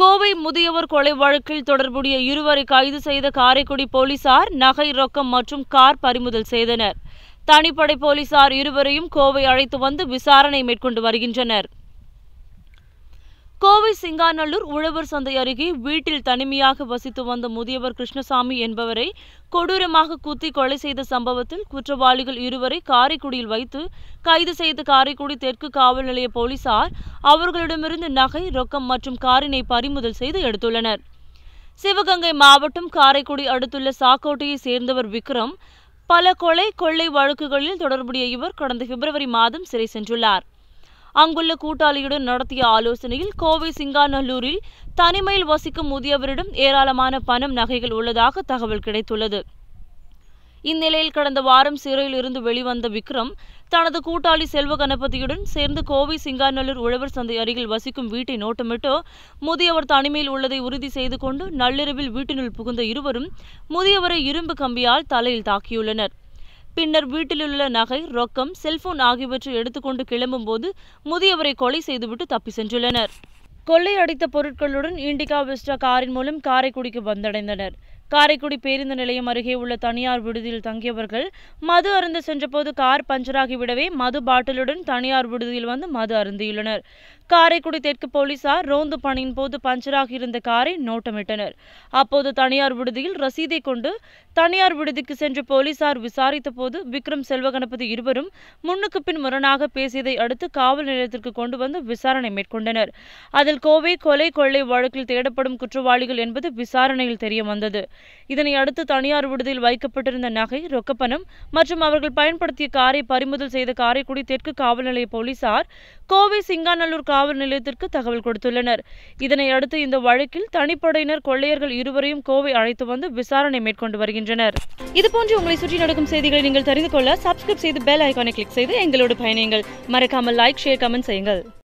கோவை முதியவர் கொலை வழக்கில் தொடர்புடைய இருவரை கைது செய்த காரைக்குடி போலீசார் நகை ரொக்கம் மற்றும் கார் பறிமுதல் செய்தனர் தனிப்படை போலீசார் இருவரையும் கோவை அழைத்து வந்து விசாரணை மேற்கொண்டு வருகின்றனர் கோவை சிங்காநல்லூர் உழவர் சந்தை அருகே வீட்டில் தனிமையாக வசித்து வந்த முதியவர் கிருஷ்ணசாமி என்பவரை கொடூரமாக குத்தி கொலை செய்த சம்பவத்தில் குற்றவாளிகள் இருவரை காரைக்குடியில் வைத்து கைது செய்த காரைக்குடி தெற்கு காவல் நிலைய போலீசார் அவர்களிடமிருந்து நகை ரொக்கம் மற்றும் காரினை பறிமுதல் செய்து எடுத்துள்ளனர் சிவகங்கை மாவட்டம் காரைக்குடி அடுத்துள்ள சாக்கோட்டையை சேர்ந்தவர் விக்ரம் பல கொலை கொள்ளை வழக்குகளில் தொடர்புடைய இவர் கடந்த பிப்ரவரி மாதம் சிறை சென்றுள்ளார் அங்குள்ள கூட்டாளியுடன் நடத்திய ஆலோசனையில் கோவை சிங்காநல்லூரில் தனிமையில் வசிக்கும் முதியவரிடம் ஏராளமான பணம் நகைகள் உள்ளதாக தகவல் கிடைத்துள்ளது இந்நிலையில் கடந்த வாரம் சிறையில் இருந்து வெளிவந்த விக்ரம் தனது கூட்டாளி செல்வ கணபதியுடன் சேர்ந்து கோவை சிங்காநல்லூர் உழவர் சந்தை அருகில் வசிக்கும் வீட்டை நோட்டமிட்டு முதியவர் தனிமையில் உள்ளதை உறுதி செய்து கொண்டு நள்ளிரவில் வீட்டினுள் புகுந்த இருவரும் முதியவரை இரும்பு கம்பியால் தலையில் தாக்கியுள்ளனர் பின்னர் வீட்டிலுள்ள நகை ரொக்கம் செல்போன் ஆகியவற்றை எடுத்துக்கொண்டு போது முதியவரை கொலை செய்துவிட்டு தப்பி சென்றுள்ளனர் கொள்ளை அடித்த பொருட்களுடன் இண்டிகா விஸ்டா காரின் மூலம் காரைக்குடிக்கு வந்தடைந்தனர் காரைக்குடி பேருந்து நிலையம் அருகே உள்ள தனியார் விடுதியில் தங்கியவர்கள் மது அருந்து சென்றபோது கார் பஞ்சராகிவிடவே மது பாட்டிலுடன் தனியார் விடுதியில் வந்து மது அருந்தியுள்ளனர் காரைக்குடி தெற்கு போலீசார் ரோந்து பணியின் போது பஞ்சராகி இருந்த காரை நோட்டமிட்டனர் அப்போது தனியார் விடுதியில் ரசீதை கொண்டு தனியார் விடுதிக்கு சென்று போலீசார் விசாரித்த போது விக்ரம் செல்வகணபதி இருவரும் முன்னுக்கு பின் முரணாக பேசியதை அடுத்து காவல் நிலையத்திற்கு கொண்டு வந்து விசாரணை மேற்கொண்டனர் அதில் கோவை கொலை கொள்ளை வழக்கில் தேடப்படும் குற்றவாளிகள் என்பது விசாரணையில் தெரிய வந்தது இதனை அடுத்து தனியார் விடுதியில் வைக்கப்பட்டிருந்த நகை ரொக்கப்பணம் மற்றும் அவர்கள் பயன்படுத்திய காரை பறிமுதல் செய்த காரைக்குடி தெற்கு காவல் நிலைய போலீசார் கோவை சிங்காநல்லூர் காவல் நிலையத்திற்கு தகவல் கொடுத்துள்ளனர் இதனை அடுத்து இந்த வழக்கில் தனிப்படையினர் கொள்ளையர்கள் இருவரையும் கோவை அழைத்து வந்து விசாரணை மேற்கொண்டு வருகின்றனர் இதுபோன்று உங்களை சுற்றி நடக்கும் செய்திகளை நீங்கள் தெரிந்து கொள்ள சப்ஸ்கிரைப் செய்து பெல் ஐக்கானை கிளிக் செய்து எங்களோடு பயணியுங்கள் மறக்காமல் லைக் ஷேர் கமெண்ட் செய்யுங்கள்